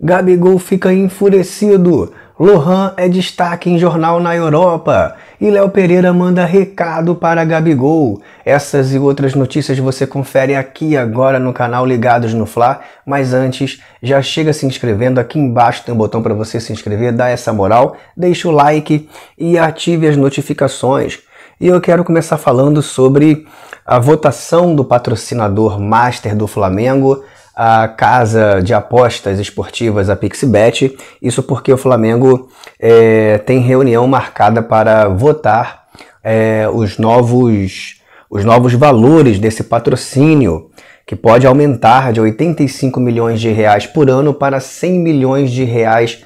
Gabigol fica enfurecido. Lohan é destaque em jornal na Europa. E Léo Pereira manda recado para Gabigol. Essas e outras notícias você confere aqui agora no canal Ligados no Fla. Mas antes, já chega se inscrevendo. Aqui embaixo tem um botão para você se inscrever, dá essa moral, deixa o like e ative as notificações. E eu quero começar falando sobre a votação do patrocinador master do Flamengo a casa de apostas esportivas, a Pixibet Isso porque o Flamengo é, tem reunião marcada para votar é, os, novos, os novos valores desse patrocínio, que pode aumentar de 85 milhões de reais por ano para 100 milhões de reais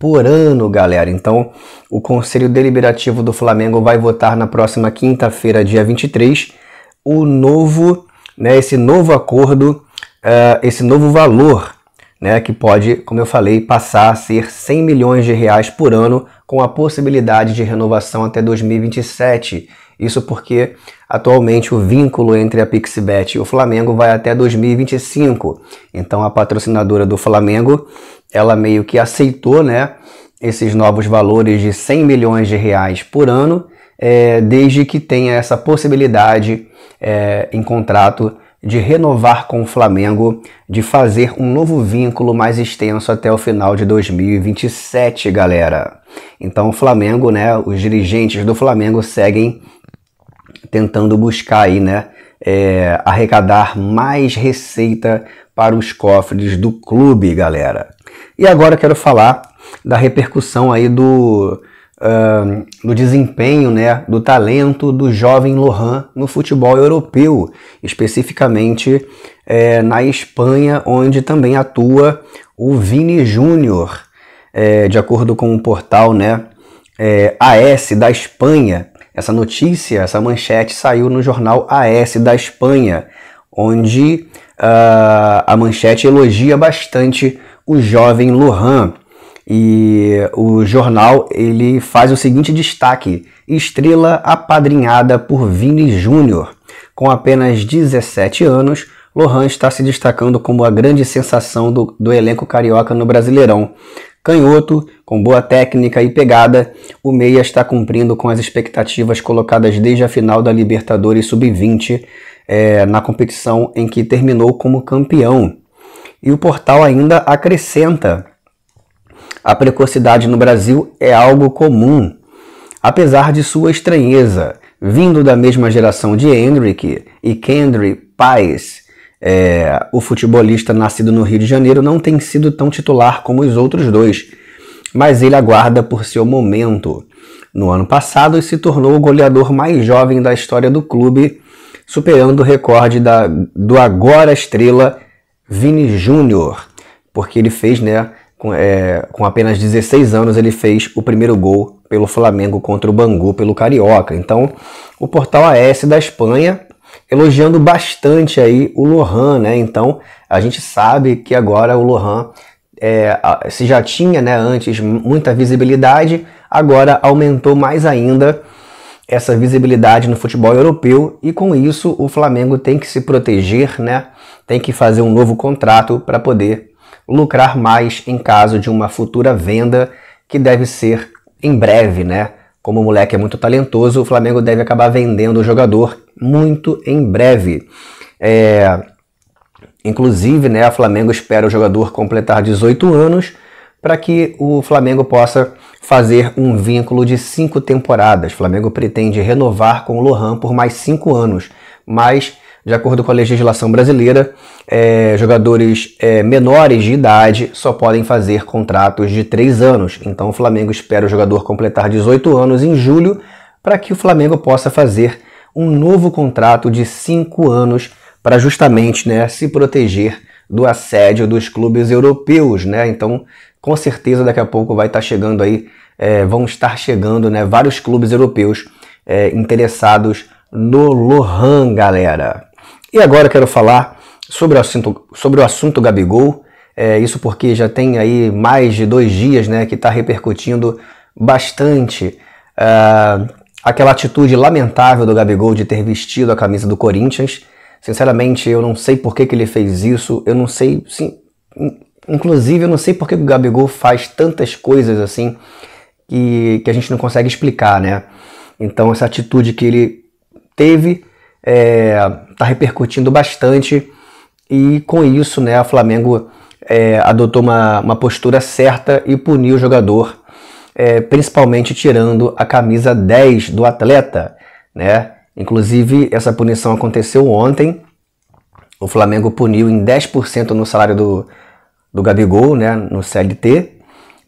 por ano, galera. Então, o Conselho Deliberativo do Flamengo vai votar na próxima quinta-feira, dia 23, o novo, né, esse novo acordo uh, esse novo valor, né, que pode, como eu falei, passar a ser 100 milhões de reais por ano, com a possibilidade de renovação até 2027. Isso porque atualmente o vínculo entre a Pixbet e o Flamengo vai até 2025. Então a patrocinadora do Flamengo, ela meio que aceitou, né, esses novos valores de 100 milhões de reais por ano, é, desde que tenha essa possibilidade é, em contrato de renovar com o Flamengo, de fazer um novo vínculo mais extenso até o final de 2027, galera. Então o Flamengo, né, os dirigentes do Flamengo seguem tentando buscar aí, né, é, arrecadar mais receita para os cofres do clube, galera. E agora quero falar da repercussão aí do uh, do desempenho, né, do talento do jovem Lohan no futebol europeu, especificamente é, na Espanha, onde também atua o Vini Júnior, é, de acordo com o portal né, é, eh, AS da Espanha. Essa notícia, essa manchete saiu no jornal AS da Espanha, onde uh, a manchete elogia bastante o jovem Lohan. E o jornal ele faz o seguinte destaque: estrela apadrinhada por Vini Júnior. Com apenas 17 anos, Lohan está se destacando como a grande sensação do, do elenco carioca no Brasileirão. Canhoto, com boa técnica e pegada, o Meia está cumprindo com as expectativas colocadas desde a final da Libertadores Sub-20, é, eh, na competição em que terminou como campeão. E o portal ainda acrescenta a precocidade no Brasil é algo comum. Apesar de sua estranheza, vindo da mesma geração de Hendrick e Kendry Paes, é, o futebolista nascido no Rio de Janeiro não tem sido tão titular como os outros dois, mas ele aguarda por seu momento. No ano passado, se tornou o goleador mais jovem da história do clube, superando o recorde da, do agora estrela Vini Júnior, porque ele fez né, com, é, com apenas 16 anos, ele fez o primeiro gol pelo Flamengo contra o Bangu, pelo Carioca. Então, o portal AS da Espanha elogiando bastante aí o Lohan, né? Então, a gente sabe que agora o Lohan é, se já tinha né, antes muita visibilidade, agora aumentou mais ainda essa visibilidade no futebol europeu e com isso o Flamengo tem que se proteger, né? Tem que fazer um novo contrato para poder lucrar mais em caso de uma futura venda que deve ser em breve, né? Como o moleque é muito talentoso, o Flamengo deve acabar vendendo o jogador muito em breve. É... Inclusive, né, o Flamengo espera o jogador completar 18 anos para que o Flamengo possa fazer um vínculo de cinco temporadas. O Flamengo pretende renovar com o Lohan por mais cinco anos, mas de acordo com a legislação brasileira, é, jogadores é, menores de idade só podem fazer contratos de 3 anos. Então o Flamengo espera o jogador completar 18 anos em julho para que o Flamengo possa fazer um novo contrato de 5 anos para justamente né, se proteger do assédio dos clubes europeus. Né? Então, com certeza, daqui a pouco vai estar tá chegando aí, é, vão estar chegando né, vários clubes europeus é, interessados no Lohan, galera. E agora quero falar sobre o assunto, sobre o assunto Gabigol. É, isso porque já tem aí mais de dois dias né, que está repercutindo bastante uh, aquela atitude lamentável do Gabigol de ter vestido a camisa do Corinthians. Sinceramente, eu não sei por que, que ele fez isso, eu não sei, sim, inclusive eu não sei por que o Gabigol faz tantas coisas assim que, que a gente não consegue explicar, né? Então essa atitude que ele teve está é, tá repercutindo bastante e com isso né, a Flamengo é, adotou uma, uma postura certa e puniu o jogador, é, principalmente tirando a camisa 10 do atleta. Né? Inclusive, essa punição aconteceu ontem. O Flamengo puniu em 10% no salário do, do Gabigol, né, no CLT,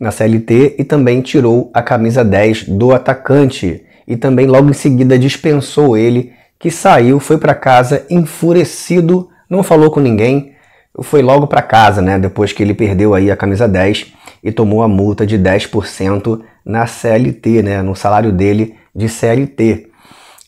na CLT, e também tirou a camisa 10 do atacante. E também logo em seguida dispensou ele que saiu, foi para casa enfurecido, não falou com ninguém, foi logo para casa, né, depois que ele perdeu aí a camisa 10 e tomou a multa de 10% na CLT, né, no salário dele de CLT.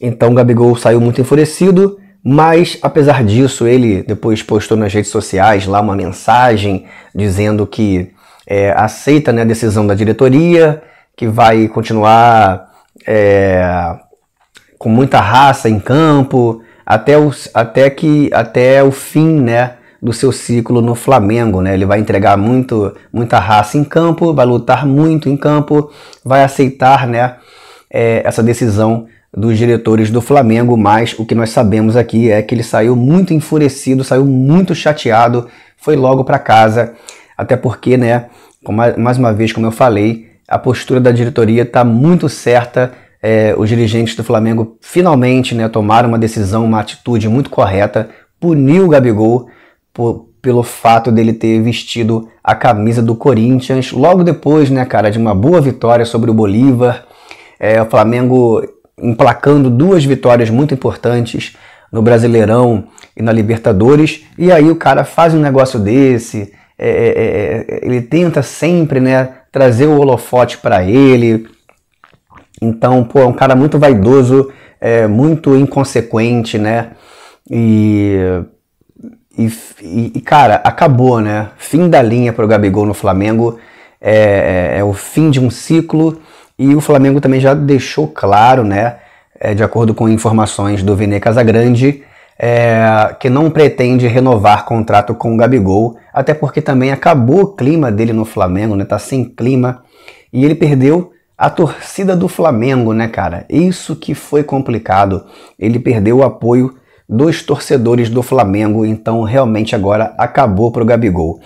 Então Gabigol saiu muito enfurecido, mas apesar disso, ele depois postou nas redes sociais lá uma mensagem dizendo que é, aceita né, a decisão da diretoria, que vai continuar é, com muita raça em campo, até, os, até, que, até o fim né, do seu ciclo no Flamengo. Né? Ele vai entregar muito, muita raça em campo, vai lutar muito em campo, vai aceitar né, é, essa decisão dos diretores do Flamengo, mas o que nós sabemos aqui é que ele saiu muito enfurecido, saiu muito chateado, foi logo para casa, até porque, né, mais uma vez, como eu falei, a postura da diretoria está muito certa é, os dirigentes do Flamengo finalmente né, tomaram uma decisão, uma atitude muito correta, puniu o Gabigol por, pelo fato dele ter vestido a camisa do Corinthians logo depois, né, cara, de uma boa vitória sobre o Bolívar. É, o Flamengo emplacando duas vitórias muito importantes no Brasileirão e na Libertadores, e aí o cara faz um negócio desse, é, é, é, é ele tenta sempre né, trazer o holofote para ele, então, pô, é um cara muito vaidoso, é, muito inconsequente, né? E, e, e, cara, acabou, né? Fim da linha para o Gabigol no Flamengo. É, é, é, o fim de um ciclo e o Flamengo também já deixou claro, né? É, de acordo com informações do Vene Casagrande, é, que não pretende renovar contrato com o Gabigol, até porque também acabou o clima dele no Flamengo, né? Tá sem clima e ele perdeu a torcida do Flamengo, né, cara? Isso que foi complicado. Ele perdeu o apoio dos torcedores do Flamengo, então realmente agora acabou para o Gabigol.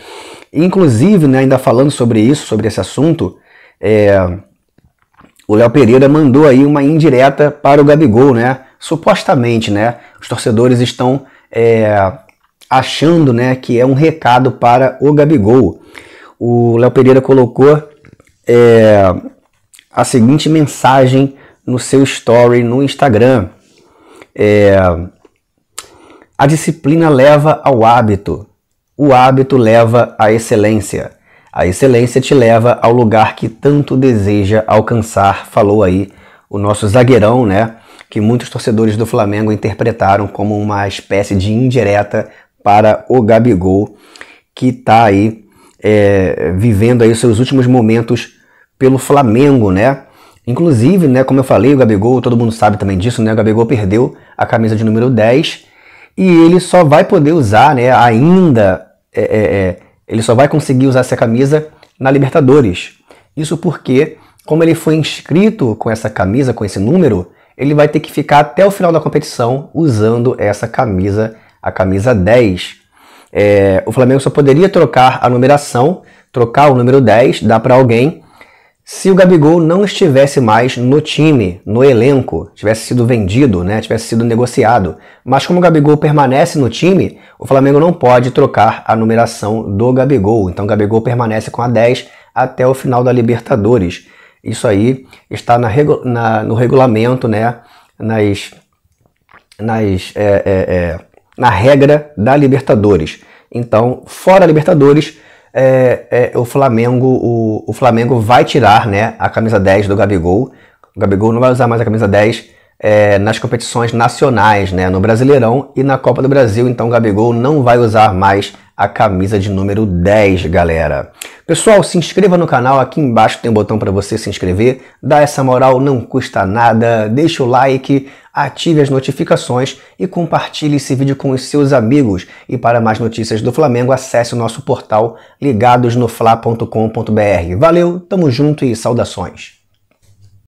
Inclusive, né, ainda falando sobre isso, sobre esse assunto, é, o Léo Pereira mandou aí uma indireta para o Gabigol, né? Supostamente, né? Os torcedores estão é, achando, né, que é um recado para o Gabigol. O Léo Pereira colocou é, a seguinte mensagem no seu story no Instagram. É, a disciplina leva ao hábito, o hábito leva à excelência, a excelência te leva ao lugar que tanto deseja alcançar, falou aí o nosso zagueirão, né? Que muitos torcedores do Flamengo interpretaram como uma espécie de indireta para o Gabigol, que está aí é, vivendo aí seus últimos momentos pelo Flamengo, né? Inclusive, né, como eu falei, o Gabigol, todo mundo sabe também disso, né? O Gabigol perdeu a camisa de número 10 e ele só vai poder usar, né, ainda, é, é, é, ele só vai conseguir usar essa camisa na Libertadores. Isso porque, como ele foi inscrito com essa camisa, com esse número, ele vai ter que ficar até o final da competição usando essa camisa, a camisa 10. É, o Flamengo só poderia trocar a numeração, trocar o número 10, dá para alguém se o Gabigol não estivesse mais no time, no elenco, tivesse sido vendido, né, tivesse sido negociado. Mas como o Gabigol permanece no time, o Flamengo não pode trocar a numeração do Gabigol. Então o Gabigol permanece com a 10 até o final da Libertadores. Isso aí está na, regu na no regulamento, né, nas, nas, é, é, é, na regra da Libertadores. Então, fora a Libertadores, é, é, o Flamengo o, o, Flamengo vai tirar né, a camisa 10 do Gabigol. O Gabigol não vai usar mais a camisa 10 é, nas competições nacionais, né, no Brasileirão e na Copa do Brasil. Então o Gabigol não vai usar mais a camisa de número 10, galera. Pessoal, se inscreva no canal, aqui embaixo tem um botão para você se inscrever. Dá essa moral, não custa nada. Deixa o like ative as notificações e compartilhe esse vídeo com os seus amigos. E para mais notícias do Flamengo, acesse o nosso portal ligadosnofla.com.br. Valeu, tamo junto e saudações!